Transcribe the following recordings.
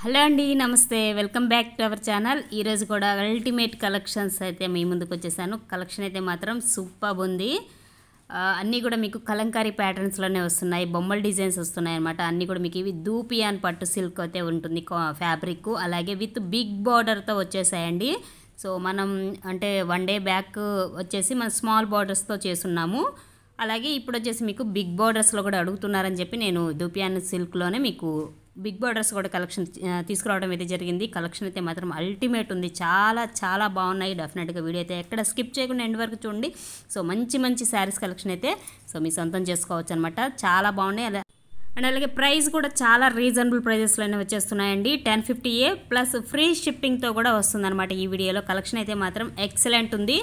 hello అండి నమస్తే welcome back to our channel ఈరోజు కూడా అల్టిమేట్ కలెక్షన్స్ అయితే మీ ముందుకు వచ్చేసాను కలెక్షన్ అయితే మాత్రం సూపర్ ఉంది అన్నీ కూడా మీకు కలంకారీ ప్యాటర్న్స్లోనే వస్తున్నాయి బొమ్మల డిజైన్స్ వస్తున్నాయి అనమాట అన్నీ కూడా మీకు ఇవి దూపియాన్ పట్టు సిల్క్ అయితే ఉంటుంది ఫ్యాబ్రిక్ అలాగే విత్ బిగ్ బార్డర్తో వచ్చేసాయండి సో మనం అంటే వన్ డే బ్యాక్ వచ్చేసి మనం స్మాల్ బార్డర్స్తో చేస్తున్నాము అలాగే ఇప్పుడు వచ్చేసి మీకు బిగ్ బార్డర్స్లో కూడా అడుగుతున్నారని చెప్పి నేను దూపియాన్ సిల్క్లోనే మీకు బిగ్ బార్డర్స్ కూడా కలెక్షన్ తీసుకురావడం అయితే జరిగింది కలెక్షన్ అయితే మాత్రం అల్టిమేట్ ఉంది చాలా చాలా బాగున్నాయి డెఫినెట్గా వీడియో అయితే ఎక్కడ స్కిప్ చేయకుండా ఎండ్ వరకు చూడండి సో మంచి మంచి శారీస్ కలెక్షన్ అయితే సో మీ సొంతం చేసుకోవచ్చు అనమాట చాలా బాగున్నాయి అలా అండ్ అలాగే ప్రైస్ కూడా చాలా రీజనబుల్ ప్రైజెస్లోనే వచ్చేస్తున్నాయండి ten fifty A plus free షిప్పింగ్తో కూడా వస్తుందన్నమాట ఈ వీడియోలో కలెక్షన్ అయితే మాత్రం ఎక్సలెంట్ ఉంది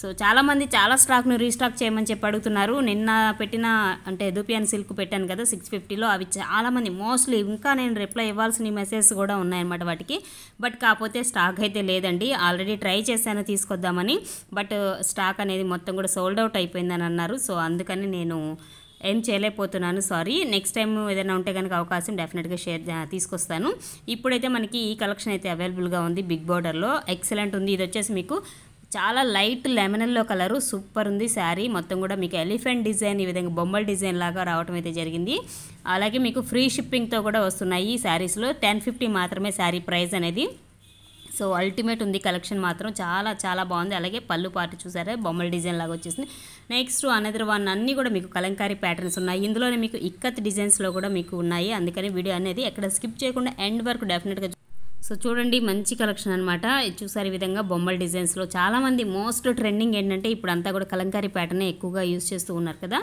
సో చాలామంది చాలా స్టాక్ను రీస్టాక్ చేయమని చెప్పి అడుగుతున్నారు నిన్న పెట్టిన అంటే దుపియాన్ సిల్క్ పెట్టాను కదా సిక్స్ ఫిఫ్టీలో అవి చాలామంది మోస్ట్లీ ఇంకా నేను రిప్లై ఇవ్వాల్సిన మెసేజ్ కూడా ఉన్నాయన్నమాట వాటికి బట్ కాకపోతే స్టాక్ అయితే లేదండి ఆల్రెడీ ట్రై చేశాను తీసుకొద్దామని బట్ స్టాక్ అనేది మొత్తం కూడా సోల్డ్ అవుట్ అయిపోయిందని అన్నారు సో అందుకని నేను ఏం చేయలేకపోతున్నాను సారీ నెక్స్ట్ టైం ఏదైనా ఉంటే కనుక అవకాశం డెఫినెట్గా షేర్ తీసుకొస్తాను ఇప్పుడైతే మనకి ఈ కలెక్షన్ అయితే అవైలబుల్గా ఉంది బిగ్ బార్డర్లో ఎక్సలెంట్ ఉంది ఇది వచ్చేసి మీకు చాలా లైట్ లెమనల్లో కలరు సూపర్ ఉంది శారీ మొత్తం కూడా మీకు ఎలిఫెంట్ డిజైన్ ఈ విధంగా బొమ్మల డిజైన్ లాగా రావడం అయితే జరిగింది అలాగే మీకు ఫ్రీ షిప్పింగ్తో కూడా వస్తున్నాయి ఈ శారీస్లో టెన్ ఫిఫ్టీ మాత్రమే శారీ ప్రైస్ అనేది సో అల్టిమేట్ ఉంది కలెక్షన్ మాత్రం చాలా చాలా బాగుంది అలాగే పళ్ళు పాటు చూసారా బొమ్మల డిజైన్ లాగా వచ్చేసింది నెక్స్ట్ అనదర్ వన్ అన్నీ కూడా మీకు కలంకారీ ప్యాటర్న్స్ ఉన్నాయి ఇందులోనే మీకు ఇక్కత్ డిజైన్స్లో కూడా మీకు ఉన్నాయి అందుకని వీడియో అనేది ఎక్కడ స్కిప్ చేయకుండా ఎండ్ వరకు డెఫినెట్గా సో చూడండి మంచి కలెక్షన్ అనమాట చూసారు ఈ విధంగా బొమ్మల డిజైన్స్లో చాలామంది మోస్ట్ ట్రెండింగ్ ఏంటంటే ఇప్పుడు అంతా కూడా కలంకారీ ప్యాటర్నే ఎక్కువగా యూజ్ చేస్తూ ఉన్నారు కదా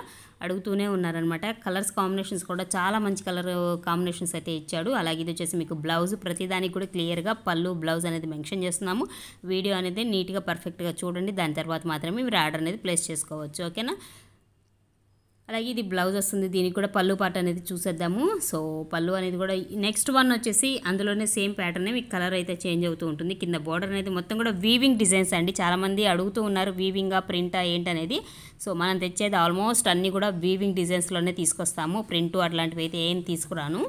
అడుగుతూనే ఉన్నారనమాట కలర్స్ కాంబినేషన్స్ కూడా చాలా మంచి కలర్ కాంబినేషన్స్ అయితే ఇచ్చాడు అలాగే ఇది వచ్చేసి మీకు బ్లౌజ్ ప్రతిదానికి కూడా క్లియర్గా పళ్ళు బ్లౌజ్ అనేది మెన్షన్ చేస్తున్నాము వీడియో అనేది నీట్గా పర్ఫెక్ట్గా చూడండి దాని తర్వాత మాత్రమే మీరు ఆర్డర్ అనేది ప్లేస్ చేసుకోవచ్చు ఓకేనా అలాగే ఇది బ్లౌజ్ వస్తుంది దీనికి కూడా పళ్ళు పాట అనేది చూసేద్దాము సో పళ్ళు అనేది కూడా నెక్స్ట్ వన్ వచ్చేసి అందులోనే సేమ్ ప్యాటర్నే మీకు కలర్ అయితే చేంజ్ అవుతూ ఉంటుంది కింద బార్డర్ అనేది మొత్తం కూడా వీవింగ్ డిజైన్స్ అండి చాలామంది అడుగుతూ ఉన్నారు వీవింగా ప్రింటా ఏంటనేది సో మనం తెచ్చేది ఆల్మోస్ట్ అన్నీ కూడా వీవింగ్ డిజైన్స్లోనే తీసుకొస్తాము ప్రింట్ అట్లాంటివి అయితే ఏం తీసుకురాను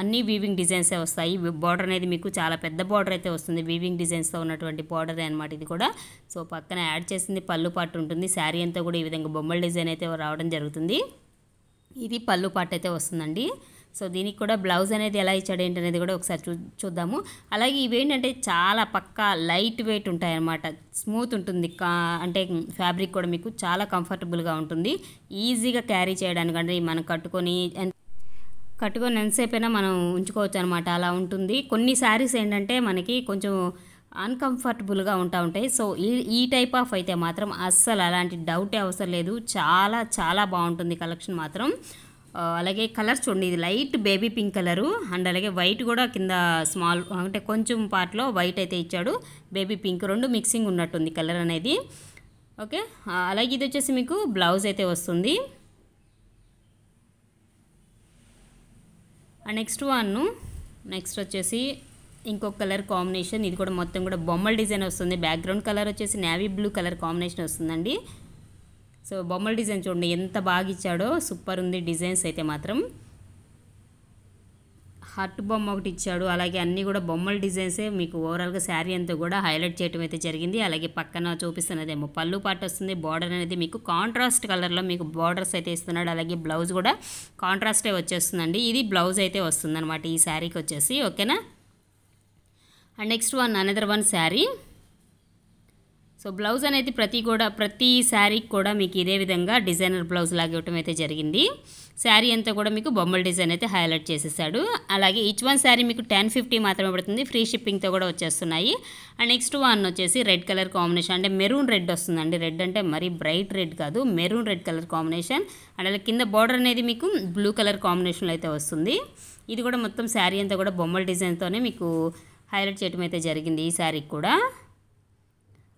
అన్నీ వీవింగ్ డిజైన్సే వస్తాయి బార్డర్ అనేది మీకు చాలా పెద్ద బార్డర్ అయితే వస్తుంది వీవింగ్ డిజైన్స్తో ఉన్నటువంటి బార్డర్ అనమాట ఇది కూడా సో పక్కన యాడ్ చేసింది పళ్ళు పాటు ఉంటుంది శారీ అంతా కూడా ఈ విధంగా బొమ్మల డిజైన్ అయితే రావడం జరుగుతుంది ఇది పళ్ళు పాటు అయితే వస్తుందండి సో దీనికి కూడా బ్లౌజ్ అనేది ఎలా ఇచ్చాడు ఏంటనేది కూడా ఒకసారి చూ చూద్దాము అలాగే ఇవేంటంటే చాలా పక్కా లైట్ వెయిట్ ఉంటాయన్నమాట స్మూత్ ఉంటుంది కా అంటే ఫ్యాబ్రిక్ కూడా మీకు చాలా కంఫర్టబుల్గా ఉంటుంది ఈజీగా క్యారీ చేయడానికి అంటే మనం కట్టుకొని కట్టుకొని ఎంతసేపైనా మనం ఉంచుకోవచ్చు అనమాట అలా ఉంటుంది కొన్ని శారీస్ ఏంటంటే మనకి కొంచెం అన్కంఫర్టబుల్గా ఉంటా ఉంటాయి సో ఈ ఈ టైప్ ఆఫ్ అయితే మాత్రం అస్సలు అలాంటి డౌటే అవసరం లేదు చాలా చాలా బాగుంటుంది కలెక్షన్ మాత్రం అలాగే కలర్స్ చూడండి ఇది light baby pink colour and అలాగే వైట్ కూడా కింద స్మాల్ అంటే కొంచెం పార్ట్లో వైట్ అయితే ఇచ్చాడు బేబీ పింక్ రెండు మిక్సింగ్ ఉన్నట్టుంది కలర్ అనేది ఓకే అలాగే ఇది వచ్చేసి మీకు బ్లౌజ్ అయితే వస్తుంది నెక్స్ట్ వన్ నెక్స్ట్ వచ్చేసి ఇంకొక కలర్ కాంబినేషన్ ఇది కూడా మొత్తం కూడా బొమ్మల డిజైన్ వస్తుంది బ్యాక్గ్రౌండ్ కలర్ వచ్చేసి నేవీ బ్లూ కలర్ కాంబినేషన్ వస్తుందండి సో బొమ్మల డిజైన్ చూడండి ఎంత బాగా ఇచ్చాడో సూపర్ ఉంది డిజైన్స్ అయితే మాత్రం హట్ బొమ్మ ఒకటి ఇచ్చాడు అలాగే అన్నీ కూడా బొమ్మల డిజైన్సే మీకు ఓవరాల్గా శారీ అంతా కూడా హైలైట్ చేయడం అయితే జరిగింది అలాగే పక్కన చూపిస్తున్నదేమో పళ్ళు పాట వస్తుంది బార్డర్ అనేది మీకు కాంట్రాస్ట్ కలర్లో మీకు బార్డర్స్ అయితే ఇస్తున్నాడు అలాగే బ్లౌజ్ కూడా కాంట్రాస్టే వచ్చేస్తుందండి ఇది బ్లౌజ్ అయితే వస్తుంది ఈ శారీకి వచ్చేసి ఓకేనా and next one another one sari so blouse అనేది ప్రతి కూడా ప్రతి శారీకి కూడా మీకు ఇదే విధంగా డిజైనర్ బ్లౌజ్ లాగా ఇవ్వటం అయితే జరిగింది శారీ అంతా కూడా మీకు బొమ్మల డిజైన్ అయితే హైలైట్ చేసేసాడు అలాగే ఇచ్ వన్ శారీ మీకు టెన్ ఫిఫ్టీ మాత్రమే పడుతుంది ఫ్రీ షిప్పింగ్తో కూడా వచ్చేస్తున్నాయి అండ్ నెక్స్ట్ వన్ వచ్చేసి రెడ్ కలర్ కాంబినేషన్ అంటే మెరూన్ రెడ్ వస్తుందండి రెడ్ అంటే మరీ బ్రైట్ రెడ్ కాదు maroon red colour combination and అలా కింద బార్డర్ అనేది మీకు బ్లూ కలర్ కాంబినేషన్లో అయితే వస్తుంది ఇది కూడా మొత్తం శారీ అంతా కూడా బొమ్మల డిజైన్తోనే మీకు హైలైట్ చేయటం అయితే జరిగింది ఈ శారీకి కూడా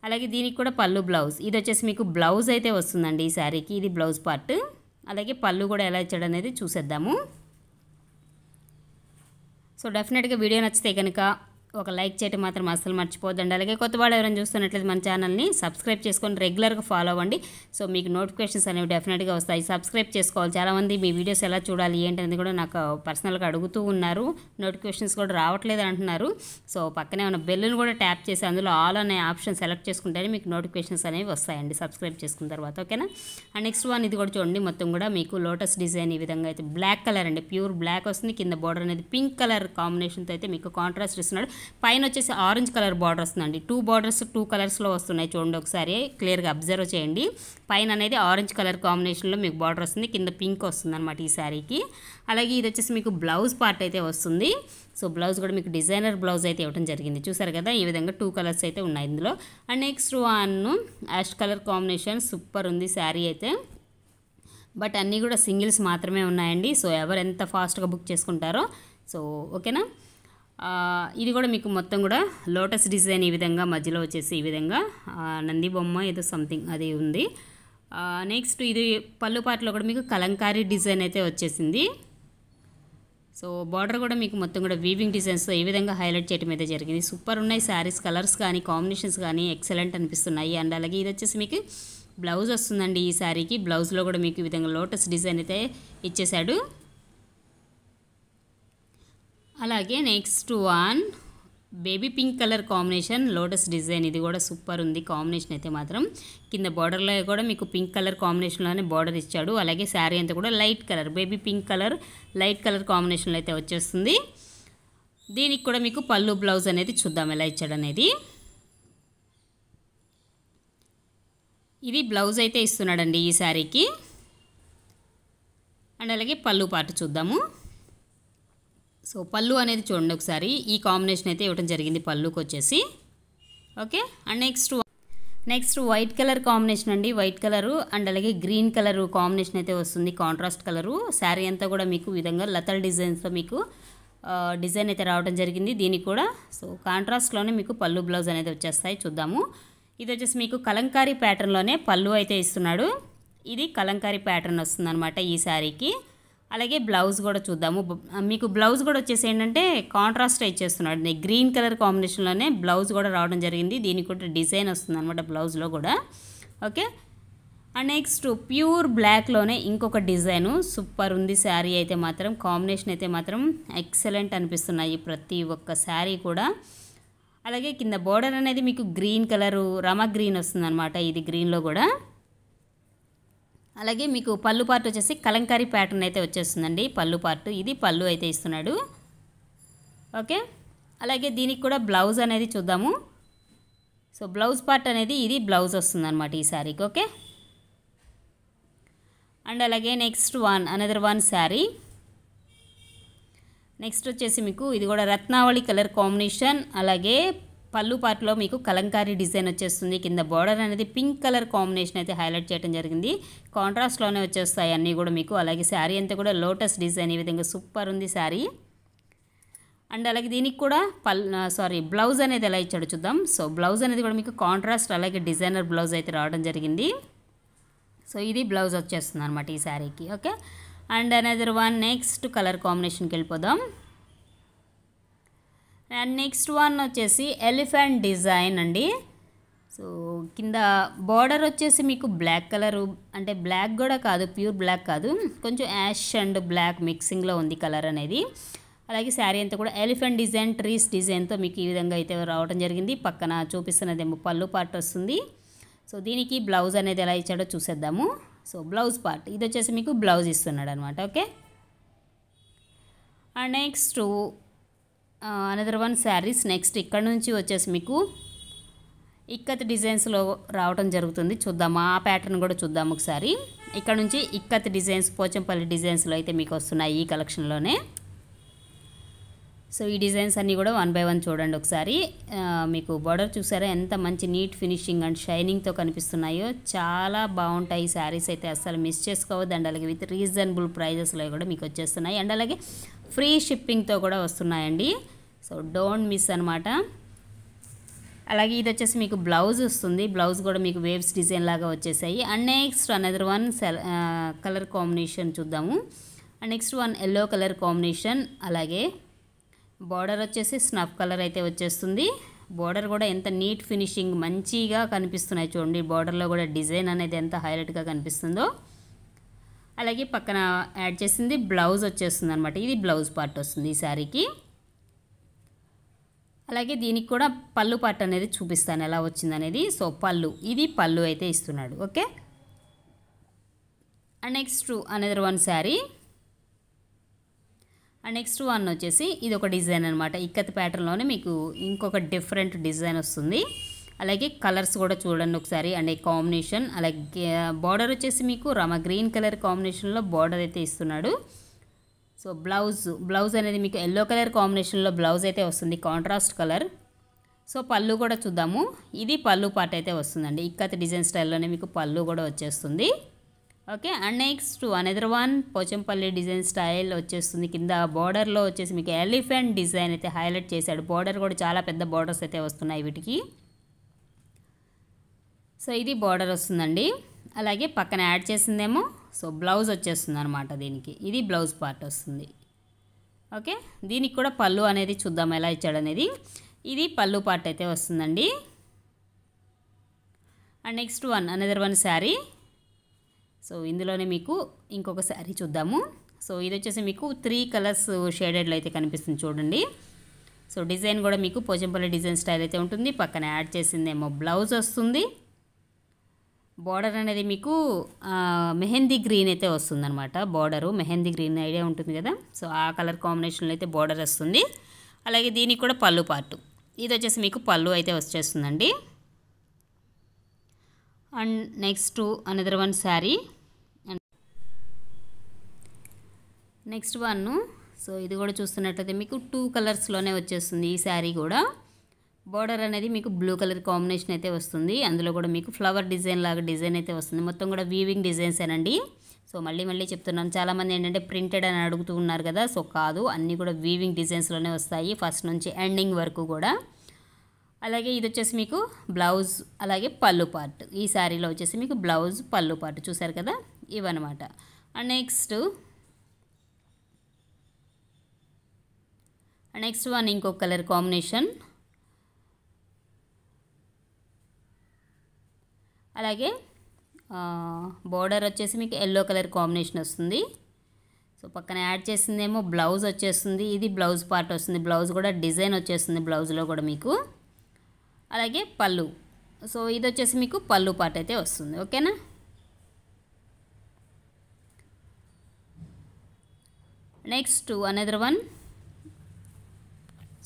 అలాగే దీనికి కూడా పళ్ళు బ్లౌజ్ ఇది వచ్చేసి మీకు బ్లౌజ్ అయితే వస్తుందండి ఈ శారీకి ఇది బ్లౌజ్ పార్ట్ అలాగే పళ్ళు కూడా ఎలా ఇచ్చాడు అనేది చూసేద్దాము సో డెఫినెట్గా వీడియో నచ్చితే కనుక ఒక లైక్ చేయటం మాత్రం అస్సలు మర్చిపోద్దండి అలాగే కొత్తవాడు ఎవరైనా చూస్తున్నట్లయితే మన ఛానల్ని సబ్స్క్రైబ్ చేసుకొని రెగ్యులర్గా ఫాలో అవ్వండి సో మీకు నోటిఫికేషన్స్ అనేవి డెఫినెట్గా వస్తాయి సబ్స్క్రైబ్ చేసుకోవాలి చాలామంది మీ వీడియోస్ ఎలా చూడాలి ఏంటనేది కూడా నాకు పర్సనల్గా అడుగుతూ ఉన్నారు నోటిఫికేషన్స్ కూడా రావట్లేదు అంటున్నారు సో పక్కనే ఉన్న బెల్లును కూడా ట్యాప్ చేసి అందులో ఆల్ అనే ఆప్షన్ సెలెక్ట్ చేసుకుంటేనే మీకు నోటిఫికేషన్స్ అనేవి వస్తాయండి సబ్స్క్రైబ్ చేసుకున్న తర్వాత ఓకేనా అండ్ నెక్స్ట్ వన్ ఇది కూడా చూడండి మొత్తం కూడా మీకు లోటస్ డిజైన్ ఈ విధంగా అయితే బ్లాక్ కలర్ అండి ప్యూర్ బ్లాక్ వస్తుంది కింద బోర్డర్ అనేది పింక్ కలర్ కాంబినేషన్తో అయితే మీకు కాంట్రాస్ట్ ఇస్తున్నాడు పైన వచ్చేసి ఆరెంజ్ కలర్ బార్డర్ వస్తుందండి టూ బార్డర్స్ టూ కలర్స్లో వస్తున్నాయి చూడండి ఒకసారి క్లియర్గా అబ్జర్వ్ చేయండి పైన అనేది ఆరెంజ్ కలర్ కాంబినేషన్లో మీకు బార్డర్ వస్తుంది కింద పింక్ వస్తుంది అనమాట ఈ శారీకి అలాగే ఇది వచ్చేసి మీకు బ్లౌజ్ పార్ట్ అయితే వస్తుంది సో బ్లౌజ్ కూడా మీకు డిజైనర్ బ్లౌజ్ అయితే ఇవ్వడం జరిగింది చూసారు కదా ఈ విధంగా టూ కలర్స్ అయితే ఉన్నాయి ఇందులో and next one ash colour combination super ఉంది శారీ అయితే బట్ అన్నీ కూడా సింగిల్స్ మాత్రమే ఉన్నాయండి సో ఎవరు ఎంత ఫాస్ట్గా బుక్ చేసుకుంటారో సో ఓకేనా ఇది కూడా మీకు మొత్తం కూడా లోటస్ డిజైన్ ఈ విధంగా మధ్యలో వచ్చేసి ఈ విధంగా నంది బొమ్మ ఏదో సంథింగ్ అది ఉంది నెక్స్ట్ ఇది పళ్ళు పాటలో కూడా మీకు కలంకారీ డిజైన్ అయితే వచ్చేసింది సో బార్డర్ కూడా మీకు మొత్తం కూడా వీవింగ్ డిజైన్స్తో ఈ విధంగా హైలైట్ చేయడం అయితే జరిగింది సూపర్ ఉన్నాయి శారీస్ కలర్స్ కానీ కాంబినేషన్స్ కానీ ఎక్సలెంట్ అనిపిస్తున్నాయి అండ్ అలాగే ఇది వచ్చేసి మీకు బ్లౌజ్ వస్తుందండి ఈ శారీకి బ్లౌజ్లో కూడా మీకు ఈ విధంగా లోటస్ డిజైన్ అయితే ఇచ్చేశాడు అలాగే next one baby pink colour combination lotus design ఇది కూడా సూపర్ ఉంది కాంబినేషన్ అయితే మాత్రం కింద బార్డర్లో కూడా మీకు పింక్ కలర్ కాంబినేషన్లోనే బార్డర్ ఇచ్చాడు అలాగే శారీ అంతా కూడా light colour baby pink colour light colour కాంబినేషన్లో అయితే వచ్చేస్తుంది దీనికి కూడా మీకు పళ్ళు బ్లౌజ్ అనేది చూద్దాం ఎలా ఇచ్చాడు అనేది ఇది బ్లౌజ్ అయితే ఇస్తున్నాడండి ఈ శారీకి అండ్ అలాగే పళ్ళు పాటు చూద్దాము సో పళ్ళు అనేది చూడండి ఒకసారి ఈ కాంబినేషన్ అయితే ఇవ్వడం జరిగింది పళ్ళుకి వచ్చేసి okay and next next white colour combination అండి వైట్ కలరు అండ్ అలాగే గ్రీన్ కలరు కాంబినేషన్ అయితే వస్తుంది కాంట్రాస్ట్ కలరు శారీ అంతా కూడా మీకు విధంగా లతల్ డిజైన్స్లో మీకు డిజైన్ అయితే రావడం జరిగింది దీనికి కూడా సో కాంట్రాస్ట్లోనే మీకు పళ్ళు బ్లౌజ్ అనేది వచ్చేస్తాయి చూద్దాము ఇది వచ్చేసి మీకు కలంకారీ ప్యాటర్న్లోనే పళ్ళు అయితే ఇస్తున్నాడు ఇది కలంకారీ ప్యాటర్న్ వస్తుందన్నమాట ఈ శారీకి అలాగే బ్లౌజ్ కూడా చూద్దాము మీకు బ్లౌజ్ కూడా వచ్చేసి ఏంటంటే కాంట్రాస్ట్ ఇచ్చేస్తున్నాడు గ్రీన్ కలర్ కాంబినేషన్లోనే బ్లౌజ్ కూడా రావడం జరిగింది దీనికి కూడా డిజైన్ వస్తుంది అనమాట బ్లౌజ్లో కూడా ఓకే అండ్ నెక్స్ట్ ప్యూర్ బ్లాక్లోనే ఇంకొక డిజైను సూపర్ ఉంది శారీ అయితే మాత్రం కాంబినేషన్ అయితే మాత్రం ఎక్సలెంట్ అనిపిస్తున్నాయి ప్రతి ఒక్క శారీ కూడా అలాగే కింద బోర్డర్ అనేది మీకు గ్రీన్ కలరు రమ గ్రీన్ అనమాట ఇది గ్రీన్లో కూడా అలాగే మీకు పళ్ళు పార్ట్ వచ్చేసి కలంకారీ ప్యాటర్న్ అయితే వచ్చేస్తుందండి పళ్ళు పార్ట్ ఇది పళ్ళు అయితే ఇస్తున్నాడు ఓకే అలాగే దీనికి కూడా బ్లౌజ్ అనేది చూద్దాము సో బ్లౌజ్ పార్ట్ అనేది ఇది బ్లౌజ్ వస్తుందన్నమాట ఈ శారీకి ఓకే అండ్ అలాగే next one another one sari next వచ్చేసి మీకు ఇది కూడా రత్నావళి కలర్ కాంబినేషన్ అలాగే పళ్ళు పార్ట్లో మీకు కలంకారీ డిజైన్ వచ్చేస్తుంది కింద బార్డర్ అనేది పింక్ కలర్ కాంబినేషన్ అయితే హైలైట్ చేయడం జరిగింది కాంట్రాస్ట్లోనే వచ్చేస్తాయి అన్నీ కూడా మీకు అలాగే శారీ అంతా కూడా లోటస్ డిజైన్ ఈ విధంగా సూపర్ ఉంది శారీ అండ్ అలాగే దీనికి కూడా పల్ సారీ బ్లౌజ్ అనేది ఎలా ఇచ్చాడు చూద్దాం సో బ్లౌజ్ అనేది కూడా మీకు కాంట్రాస్ట్ అలాగే డిజైనర్ బ్లౌజ్ అయితే రావడం జరిగింది సో ఇది బ్లౌజ్ వచ్చేస్తుంది అనమాట ఈ శారీకి ఓకే అండ్ అనేది వన్ నెక్స్ట్ కలర్ కాంబినేషన్కి వెళ్ళిపోదాం అండ్ నెక్స్ట్ వన్ వచ్చేసి ఎలిఫెంట్ డిజైన్ అండి సో కింద బార్డర్ వచ్చేసి మీకు బ్లాక్ కలర్ అంటే బ్లాక్ కూడా కాదు ప్యూర్ బ్లాక్ కాదు కొంచెం యాష్ అండ్ బ్లాక్ మిక్సింగ్లో ఉంది కలర్ అనేది అలాగే శారీ అంతా కూడా ఎలిఫెంట్ డిజైన్ ట్రీస్ డిజైన్తో మీకు ఈ విధంగా అయితే రావడం జరిగింది పక్కన చూపిస్తున్నదేమో పళ్ళు పార్ట్ వస్తుంది సో దీనికి బ్లౌజ్ అనేది ఎలా ఇచ్చాడో చూసేద్దాము సో బ్లౌజ్ పార్ట్ ఇది వచ్చేసి మీకు బ్లౌజ్ ఇస్తున్నాడు అనమాట okay and next another one saris next ఇక్కడ నుంచి వచ్చేసి మీకు ఇక్కత్ డిజైన్స్లో రావడం జరుగుతుంది చూద్దాము ఆ ప్యాటర్న్ కూడా చూద్దాము ఒకసారి ఇక్కడ నుంచి ఇక్కత్ డిజైన్స్ పోచంపల్లి డిజైన్స్లో అయితే మీకు వస్తున్నాయి ఈ కలెక్షన్లోనే సో ఈ డిజైన్స్ అన్నీ కూడా వన్ బై వన్ చూడండి ఒకసారి మీకు బార్డర్ చూసారా ఎంత మంచి నీట్ ఫినిషింగ్ అండ్ షైనింగ్తో కనిపిస్తున్నాయో చాలా బాగుంటాయి ఈ శారీస్ అయితే అస్సలు మిస్ చేసుకోవద్దు అండ్ అలాగే విత్ రీజనబుల్ ప్రైజెస్లో కూడా మీకు వచ్చేస్తున్నాయి అండ్ అలాగే ఫ్రీ షిప్పింగ్తో కూడా వస్తున్నాయండి సో డోంట్ మిస్ అనమాట అలాగే ఇది వచ్చేసి మీకు బ్లౌజ్ వస్తుంది బ్లౌజ్ కూడా మీకు వేవ్స్ డిజైన్ లాగా వచ్చేసాయి and next another one colour combination చూద్దాము and next one yellow colour combination అలాగే బార్డర్ వచ్చేసి స్నఫ్ కలర్ అయితే వచ్చేస్తుంది బార్డర్ కూడా ఎంత నీట్ ఫినిషింగ్ మంచిగా కనిపిస్తున్నాయి చూడండి బార్డర్లో కూడా డిజైన్ అనేది ఎంత హైలైట్గా కనిపిస్తుందో అలాగే పక్కన యాడ్ చేసింది బ్లౌజ్ వచ్చేస్తుంది అనమాట ఇది బ్లౌజ్ పార్ట్ వస్తుంది ఈ శారీకి అలాగే దీనికి కూడా పళ్ళు పార్ట్ అనేది చూపిస్తాను ఎలా వచ్చిందనేది సో పళ్ళు ఇది పళ్ళు అయితే ఇస్తున్నాడు okay and next another one sari and next one వచ్చేసి ఇది ఒక డిజైన్ అనమాట ఇక్కత్ ప్యాటర్న్లోనే మీకు ఇంకొక డిఫరెంట్ డిజైన్ వస్తుంది అలాగే కలర్స్ కూడా చూడండి ఒకసారి అండ్ ఈ కాంబినేషన్ అలాగే బార్డర్ వచ్చేసి మీకు రమ గ్రీన్ కలర్ కాంబినేషన్లో బార్డర్ అయితే ఇస్తున్నాడు సో బ్లౌజ్ బ్లౌజ్ అనేది మీకు ఎల్లో కలర్ కాంబినేషన్లో బ్లౌజ్ అయితే వస్తుంది కాంట్రాస్ట్ కలర్ సో పళ్ళు కూడా చూద్దాము ఇది పళ్ళు పాట అయితే వస్తుందండి ఇక్కత డిజైన్ స్టైల్లోనే మీకు పళ్ళు కూడా వచ్చేస్తుంది okay and next another one Pochampally design style వచ్చేస్తుంది కింద బార్డర్లో వచ్చేసి మీకు ఎలిఫెంట్ డిజైన్ అయితే హైలైట్ చేశాడు బార్డర్ కూడా చాలా పెద్ద బార్డర్స్ అయితే వస్తున్నాయి వీటికి సో ఇది బార్డర్ వస్తుందండి అలాగే పక్కన యాడ్ చేసిందేమో సో బ్లౌజ్ వచ్చేస్తుంది అనమాట దీనికి ఇది బ్లౌజ్ పార్ట్ వస్తుంది ఓకే దీనికి కూడా పళ్ళు అనేది చూద్దాం ఎలా ఇచ్చాడు అనేది ఇది పళ్ళు పార్ట్ అయితే వస్తుందండి and next one another one sari so ఇందులోనే మీకు ఇంకొక శారీ చూద్దాము సో ఇది వచ్చేసి మీకు త్రీ కలర్స్ షేడెడ్లు అయితే కనిపిస్తుంది చూడండి సో డిజైన్ కూడా మీకు పోచంపల్లి డిజైన్ స్టైల్ అయితే ఉంటుంది పక్కన యాడ్ చేసిందేమో బ్లౌజ్ వస్తుంది బార్డర్ అనేది మీకు మెహందీ గ్రీన్ అయితే అనమాట బార్డరు మెహందీ గ్రీన్ ఐడియా ఉంటుంది కదా సో ఆ కలర్ కాంబినేషన్లో అయితే బార్డర్ వస్తుంది అలాగే దీనికి కూడా పళ్ళు పార్ట్ ఇది వచ్చేసి మీకు పళ్ళు అయితే వచ్చేస్తుందండి and next another one sari and next one so ఇది కూడా చూస్తున్నట్లయితే మీకు టూ కలర్స్లోనే వచ్చేస్తుంది ఈ శారీ కూడా బార్డర్ అనేది మీకు బ్లూ కలర్ కాంబినేషన్ అయితే వస్తుంది అందులో కూడా మీకు ఫ్లవర్ డిజైన్ లాగా డిజైన్ అయితే వస్తుంది మొత్తం కూడా వీవింగ్ డిజైన్స్ అనండి సో మళ్ళీ మళ్ళీ చెప్తున్నాను చాలామంది ఏంటంటే ప్రింటెడ్ అని అడుగుతూ ఉన్నారు కదా సో కాదు అన్నీ కూడా వీవింగ్ డిజైన్స్లోనే వస్తాయి ఫస్ట్ నుంచి ఎండింగ్ వరకు కూడా అలాగే ఇది వచ్చేసి మీకు బ్లౌజ్ అలాగే పళ్ళు పార్ట్ ఈ శారీలో వచ్చేసి మీకు బ్లౌజ్ పళ్ళు పార్ట్ చూసారు కదా ఇవన్నమాట అండ్ నెక్స్ట్ నెక్స్ట్ వన్ ఇంకొక కలర్ కాంబినేషన్ అలాగే బోర్డర్ వచ్చేసి మీకు ఎల్లో కలర్ కాంబినేషన్ వస్తుంది సో పక్కన యాడ్ చేసిందేమో బ్లౌజ్ వచ్చేస్తుంది ఇది బ్లౌజ్ పార్ట్ వస్తుంది బ్లౌజ్ కూడా డిజైన్ వచ్చేస్తుంది బ్లౌజ్లో కూడా మీకు అలాగే పళ్ళు సో ఇది వచ్చేసి మీకు పళ్ళు పార్ట్ అయితే వస్తుంది ఓకేనా నెక్స్ట్ అనదర్ వన్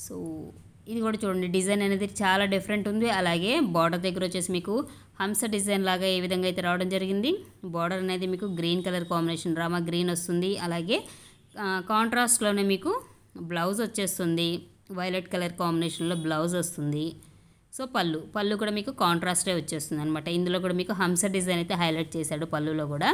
సో ఇది కూడా చూడండి డిజైన్ అనేది చాలా డిఫరెంట్ ఉంది అలాగే బార్డర్ దగ్గర వచ్చేసి మీకు హంస డిజైన్ లాగా ఏ విధంగా అయితే రావడం జరిగింది బార్డర్ అనేది మీకు green colour combination Rama green వస్తుంది అలాగే కాంట్రాస్ట్లోనే మీకు బ్లౌజ్ వచ్చేస్తుంది వైలెట్ కలర్ కాంబినేషన్లో బ్లౌజ్ వస్తుంది సో పళ్ళు పళ్ళు కూడా మీకు కాంట్రాస్టే వచ్చేస్తుంది అనమాట ఇందులో కూడా మీకు హంస డిజైన్ అయితే హైలైట్ చేశాడు పళ్ళులో కూడా